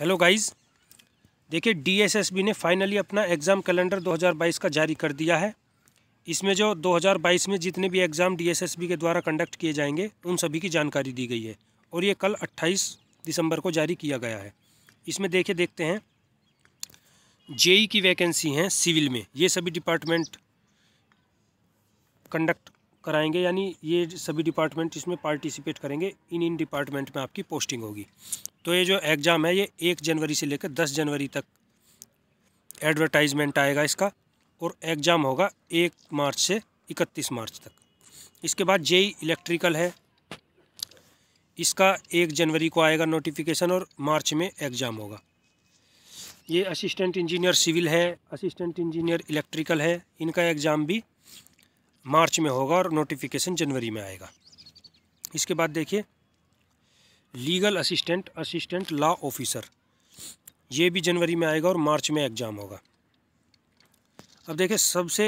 hello guys देखिए DSSB ने finally अपना एग्ज़ाम कैलेंडर 2022 का जारी कर दिया है इसमें जो 2022 में जितने भी एग्ज़ाम डीएसएसबी के द्वारा कंडक्ट किए जाएंगे उन सभी की जानकारी दी गई है और ये कल 28 दिसंबर को जारी किया गया है इसमें देखिए देखते हैं जेई की वैकेंसी हैं सिविल में ये सभी डिपार्टमेंट कंडक्ट कराएंगे यानी ये सभी डिपार्टमेंट इसमें पार्टिसिपेट करेंगे इन इन डिपार्टमेंट में आपकी पोस्टिंग होगी तो ये जो एग्ज़ाम है ये एक जनवरी से लेकर दस जनवरी तक एडवर्टाइजमेंट आएगा इसका और एग्ज़ाम होगा एक मार्च से इकतीस मार्च तक इसके बाद जेई इलेक्ट्रिकल है इसका एक जनवरी को आएगा नोटिफिकेशन और मार्च में एग्ज़ाम होगा ये असिस्टेंट इंजीनियर सिविल है असिस्टेंट इंजीनियर इलेक्ट्रिकल है इनका एग्ज़ाम भी मार्च में होगा और नोटिफिकेशन जनवरी में आएगा इसके बाद देखिए legal assistant assistant law officer ये भी जनवरी में आएगा और मार्च में एग्ज़ाम होगा अब देखिए सबसे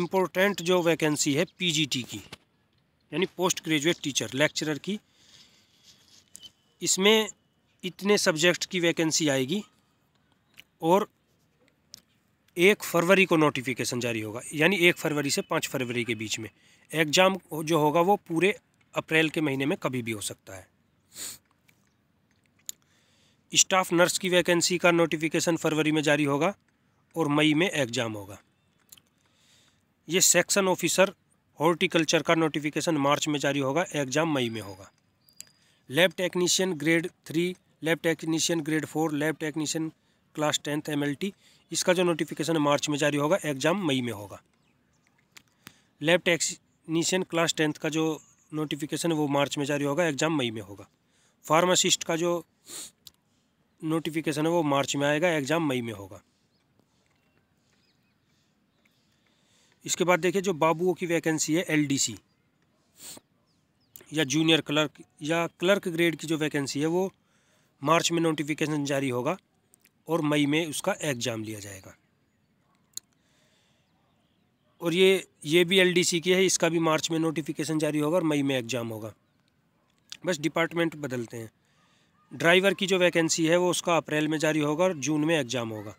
इम्पोर्टेंट जो वैकेंसी है पीजीटी की यानी पोस्ट ग्रेजुएट टीचर लेक्चरर की इसमें इतने सब्जेक्ट की वैकेंसी आएगी और एक फरवरी को नोटिफिकेशन जारी होगा यानी एक फरवरी से पाँच फरवरी के बीच में एग्ज़ाम जो होगा वो पूरे अप्रैल के महीने में कभी भी हो सकता है स्टाफ नर्स की वैकेंसी का नोटिफिकेशन फरवरी में जारी होगा और मई में एग्ज़ाम होगा ये सेक्शन ऑफिसर हॉर्टिकल्चर का नोटिफिकेशन मार्च में जारी होगा एग्ज़ाम मई में होगा lab technician grade three lab technician grade four lab technician class tenth MLT इसका जो नोटिफिकेशन मार्च में जारी होगा एग्ज़ाम मई में होगा लैब टेक्नीशियन क्लास टेंथ का जो नोटिफिकेशन है वो मार्च में जारी होगा एग्ज़ाम मई में होगा फार्मासिस्ट का जो नोटिफिकेशन है वो मार्च में आएगा एग्ज़ाम मई में होगा इसके बाद देखिए जो बाबुओं की वैकेंसी है एलडीसी या जूनियर क्लर्क या क्लर्क ग्रेड की जो वैकेंसी है वो मार्च में नोटिफिकेशन जारी होगा और मई में उसका एग्ज़ाम लिया जाएगा और ये ये भी एलडीसी की है इसका भी मार्च में नोटिफिकेशन जारी होगा और मई में एग्ज़ाम होगा बस डिपार्टमेंट बदलते हैं ड्राइवर की जो वैकेंसी है वो उसका अप्रैल में जारी होगा और जून में एग्ज़ाम होगा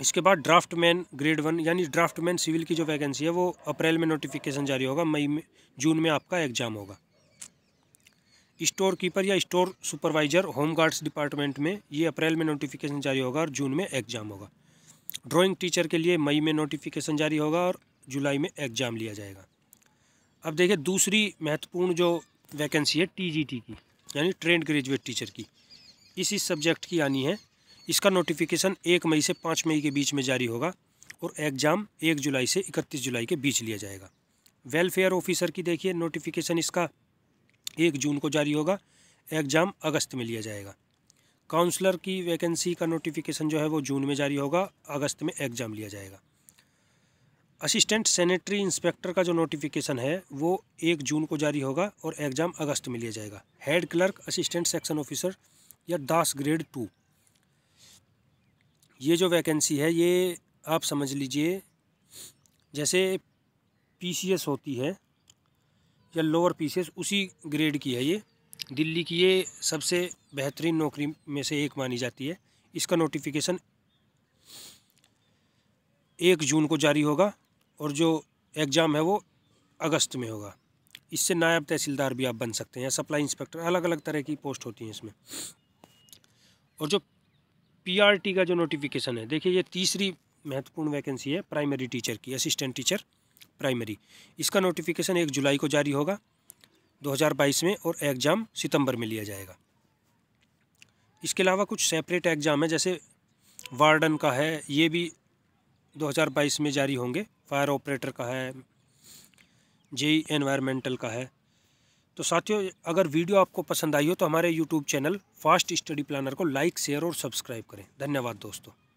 इसके बाद ड्राफ्ट मैन ग्रेड वन यानी ड्राफ्ट मैन सिविल की जो वैकेंसी है वो अप्रैल में नोटिफिकेशन जारी होगा मई में जून में आपका एग्ज़ाम होगा स्टोर कीपर या store supervisor home guards department में ये अप्रैल में नोटिफिकेशन जारी होगा और जून में एग्ज़ाम होगा ड्राइंग टीचर के लिए मई में नोटिफिकेशन जारी होगा और जुलाई में एग्ज़ाम लिया जाएगा अब देखिए दूसरी महत्वपूर्ण जो वैकेंसी है टीजीटी की यानी ट्रेंड ग्रेजुएट टीचर की इसी सब्जेक्ट की आनी है इसका नोटिफिकेशन एक मई से पाँच मई के बीच में जारी होगा और एग्ज़ाम एक जुलाई से इकतीस जुलाई के बीच लिया जाएगा वेलफेयर ऑफिसर की देखिए नोटिफिकेशन इसका एक जून को जारी होगा एग्ज़ाम अगस्त में लिया जाएगा काउंसलर की वैकेंसी का नोटिफिकेशन जो है वो जून में जारी होगा अगस्त में एग्ज़ाम लिया जाएगा असिस्टेंट सैनिटरी इंस्पेक्टर का जो नोटिफिकेशन है वो एक जून को जारी होगा और एग्ज़ाम अगस्त में लिया जाएगा head clerk assistant section officer या दास ग्रेड टू ये जो वैकेंसी है ये आप समझ लीजिए जैसे पीसीएस होती है या लोअर पीसेस उसी ग्रेड की है ये दिल्ली की ये सबसे बेहतरीन नौकरी में से एक मानी जाती है इसका नोटिफिकेशन एक जून को जारी होगा और जो एग्ज़ाम है वो अगस्त में होगा इससे नायब तहसीलदार भी आप बन सकते हैं या सप्लाई इंस्पेक्टर अलग अलग तरह की पोस्ट होती हैं इसमें और जो पीआरटी का जो नोटिफिकेशन है देखिए ये तीसरी महत्वपूर्ण वैकेंसी है प्राइमरी टीचर की असिस्टेंट टीचर प्राइमरी इसका नोटिफिकेशन एक जुलाई को जारी होगा 2022 में और एग्ज़ाम सितंबर में लिया जाएगा इसके अलावा कुछ सेपरेट एग्ज़ाम है जैसे वार्डन का है ये भी 2022 में जारी होंगे फायर ऑपरेटर का है जेई एनवायरमेंटल e का है तो साथियों अगर वीडियो आपको पसंद आई हो तो हमारे YouTube channel fast study planner को लाइक शेयर और सब्सक्राइब करें धन्यवाद दोस्तों